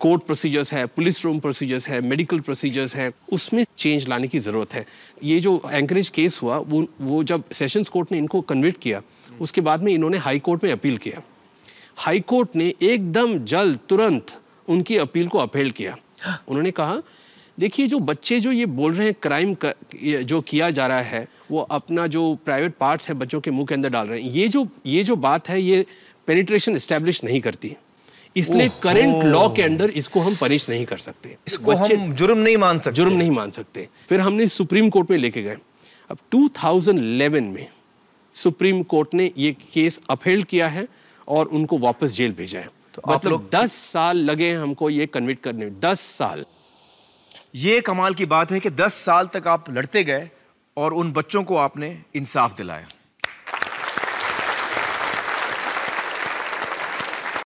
court procedures है police room procedures है medical procedures हैं उसमें चेंज लाने की ज़रूरत है ये जो एंकरेज केस हुआ वो वो जब सेशंस कोर्ट ने इनको कन्विट किया उसके बाद में इन्होंने हाई कोर्ट में अपील किया हाई कोर्ट ने एकदम जल्द तुरंत उनकी अपील को अपेल किया उन्होंने कहा देखिए जो बच्चे जो ये बोल रहे हैं क्राइम कर, जो किया जा रहा है वो अपना जो प्राइवेट पार्ट्स है बच्चों के मुंह के अंदर डाल रहे हैं ये जो ये जो बात है ये पेनिट्रेशन इस्टेब्लिश नहीं करती इसलिए करंट लॉ के अंडर इसको हम पनिश नहीं कर सकते इसको हम जुर्म नहीं मान सकते जुर्म नहीं मान सकते फिर हमने सुप्रीम कोर्ट में लेके गए अब 2011 में सुप्रीम कोर्ट ने ये केस अपहेल्ड किया है और उनको वापस जेल भेजा है तो मतलब दस साल लगे हमको ये कन्विट करने में दस साल ये कमाल की बात है कि दस साल तक आप लड़ते गए और उन बच्चों को आपने इंसाफ दिलाया